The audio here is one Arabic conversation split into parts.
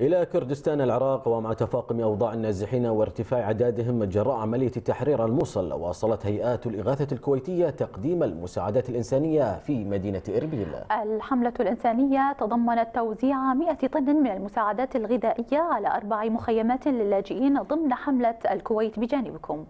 إلى كردستان العراق ومع تفاقم أوضاع النازحين وارتفاع أعدادهم جراء عملية تحرير الموصل واصلت هيئات الإغاثة الكويتية تقديم المساعدات الإنسانية في مدينة إربيل الحملة الإنسانية تضمنت توزيع 100 طن من المساعدات الغذائية على أربع مخيمات للاجئين ضمن حملة الكويت بجانبكم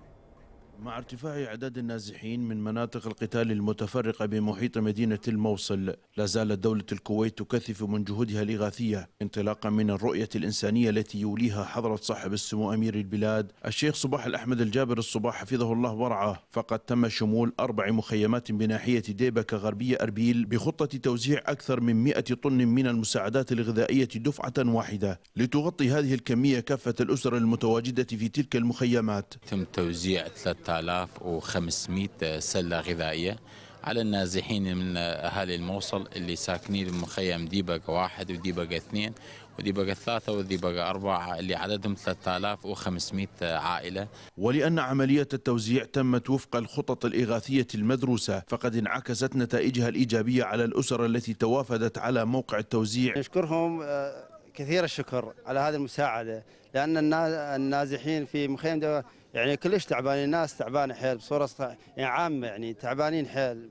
مع ارتفاع أعداد النازحين من مناطق القتال المتفرقة بمحيط مدينة الموصل لا زالت دولة الكويت تكثف من جهودها الإغاثية انطلاقا من الرؤية الإنسانية التي يوليها حضرة صاحب السمو أمير البلاد الشيخ صباح الأحمد الجابر الصباح حفظه الله ورعاه فقد تم شمول أربع مخيمات بناحية ديبك غربية أربيل بخطة توزيع أكثر من 100 طن من المساعدات الغذائية دفعة واحدة لتغطي هذه الكمية كافة الأسر المتواجدة في تلك المخيمات تم توزيع ثلاث 3500 سلة غذائية على النازحين من أهالي الموصل اللي ساكنين بمخيم ديبقة واحد وديبقة اثنين وديبقة ثلاثة وديبقة أربعة اللي عددهم 3500 عائلة ولأن عملية التوزيع تمت وفق الخطط الإغاثية المدروسة فقد انعكست نتائجها الإيجابية على الأسر التي توافدت على موقع التوزيع نشكرهم آه، كثير الشكر على هذه المساعده لان النازحين في مخيم دوا يعني كلش تعبانين الناس تعبانه حيل بصوره يعني عامه يعني تعبانين حيل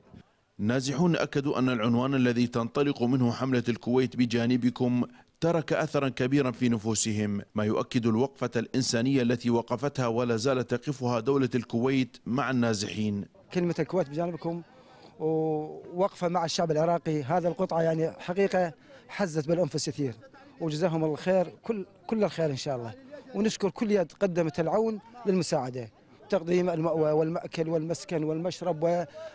نازحون أكدوا أن العنوان الذي تنطلق منه حملة الكويت بجانبكم ترك أثرا كبيرا في نفوسهم ما يؤكد الوقفة الإنسانية التي وقفتها ولا زالت تقفها دولة الكويت مع النازحين كلمة الكويت بجانبكم ووقفة مع الشعب العراقي هذا القطعة يعني حقيقة حزت بالأنفس كثير وجزاهم الله خير كل كل الخير ان شاء الله ونشكر كل يد قدمت العون للمساعده تقديم المأوى والمأكل والمسكن والمشرب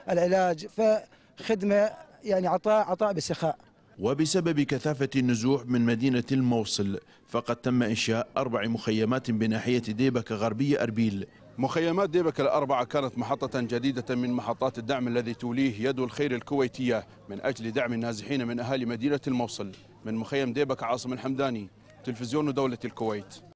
والعلاج فخدمه يعني عطاء عطاء بسخاء وبسبب كثافة النزوح من مدينة الموصل فقد تم إنشاء أربع مخيمات بناحية ديبك غربية أربيل مخيمات ديبك الأربعة كانت محطة جديدة من محطات الدعم الذي توليه يد الخير الكويتية من أجل دعم النازحين من أهالي مدينة الموصل من مخيم ديبك عاصم الحمداني تلفزيون دولة الكويت